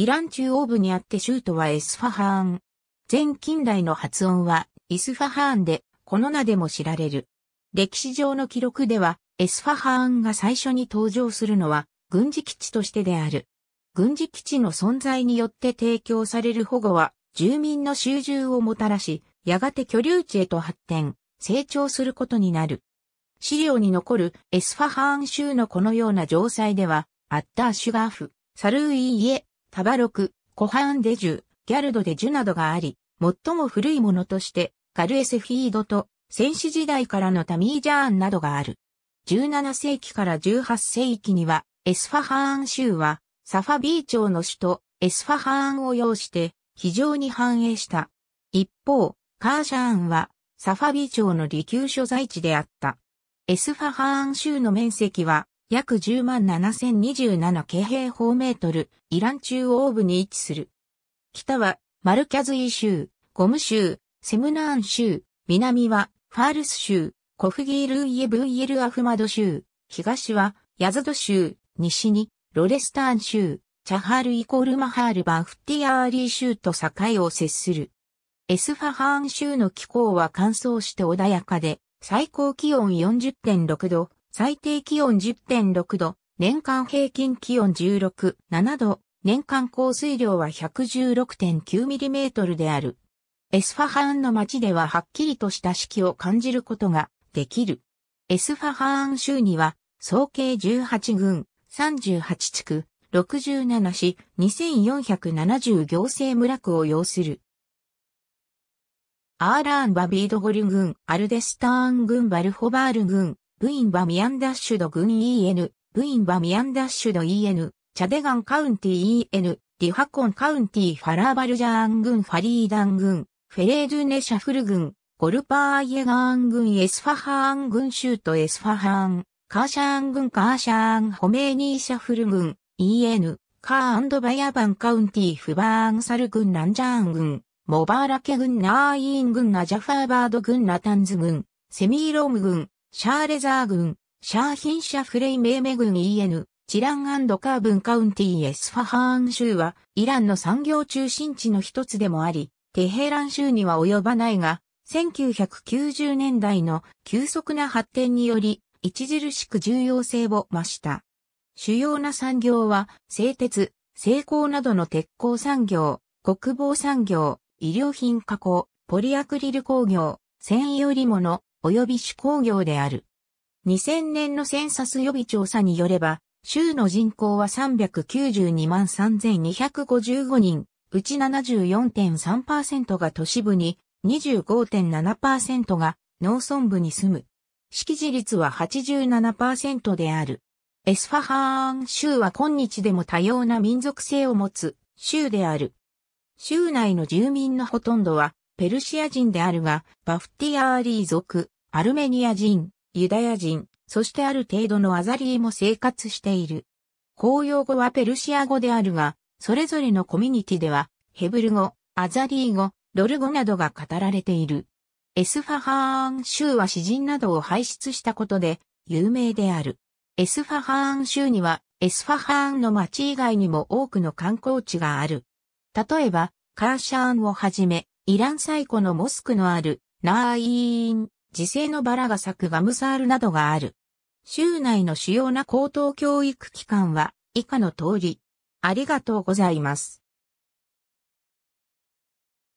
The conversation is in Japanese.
イラン中央部にあって州都はエスファハーン。前近代の発音はイスファハーンで、この名でも知られる。歴史上の記録では、エスファハーンが最初に登場するのは、軍事基地としてである。軍事基地の存在によって提供される保護は、住民の集中をもたらし、やがて居留地へと発展、成長することになる。資料に残るエスファハーン州のこのような城塞では、アッターシュガーフ、サルーイーエ、タバロク、コハン・デジュ、ギャルド・デジュなどがあり、最も古いものとして、カルエセフィードと、戦士時代からのタミージャーンなどがある。17世紀から18世紀には、エスファハーン州は、サファビー町の首都、エスファハーンを要して、非常に繁栄した。一方、カーシャーンは、サファビー町の利休所在地であった。エスファハーン州の面積は、約10万7027京平方メートル、イラン中央部に位置する。北は、マルキャズイ州、ゴム州、セムナーン州、南は、ファールス州、コフギールイエブイエルアフマド州、東は、ヤズド州、西に、ロレスターン州、チャハールイコールマハールバンフティアーリー州と境を接する。エスファハーン州の気候は乾燥して穏やかで、最高気温40.6度、最低気温10.6度、年間平均気温16、7度、年間降水量は1 1 6 9トルである。エスファハーンの街でははっきりとした四季を感じることができる。エスファハーン州には、総計18郡、38地区、67市、2470行政村区を要する。アーラーン・バビードホル郡、アルデスターン郡、バルホバール郡、ブインバミアンダッシュド郡 EN、ブインバミアンダッシュド EN、チャデガンカウンティ EN、リハコンカウンティファラーバルジャーン郡ファリーダン郡、フェレードゥネシャフル郡、ゴルパーイエガーン郡エスファハーン郡シュートエスファハーン、カーシャーン郡カーシャーンホメーニーシャフル郡、EN、カーバヤバンカウンティフバーンサル郡ランジャーン郡、モバーラケ郡ナーイーン郡ナジャファーバード郡ラタンズ郡、セミーローム郡、シャーレザー軍、シャーヒンシャフレイメーメ郡 EN、チランカーブンカウンティエスファハーン州は、イランの産業中心地の一つでもあり、テヘラン州には及ばないが、1990年代の急速な発展により、著しく重要性を増した。主要な産業は、製鉄、製鋼などの鉄鋼産業、国防産業、医療品加工、ポリアクリル工業、繊維織物、及び手工業である。2000年のセンサス予備調査によれば、州の人口は392万3255人、うち74.3%が都市部に、25.7%が農村部に住む。識字率は87%である。エスファハーン州は今日でも多様な民族性を持つ州である。州内の住民のほとんどはペルシア人であるが、バフティアーリー族、アルメニア人、ユダヤ人、そしてある程度のアザリーも生活している。公用語はペルシア語であるが、それぞれのコミュニティでは、ヘブル語、アザリー語、ロル語などが語られている。エスファハーン州は詩人などを輩出したことで、有名である。エスファハーン州には、エスファハーンの町以外にも多くの観光地がある。例えば、カーシャーンをはじめ、イラン最古のモスクのある、ナーイーン、自生のバラが咲くガムサールなどがある。州内の主要な高等教育機関は、以下の通り。ありがとうございます。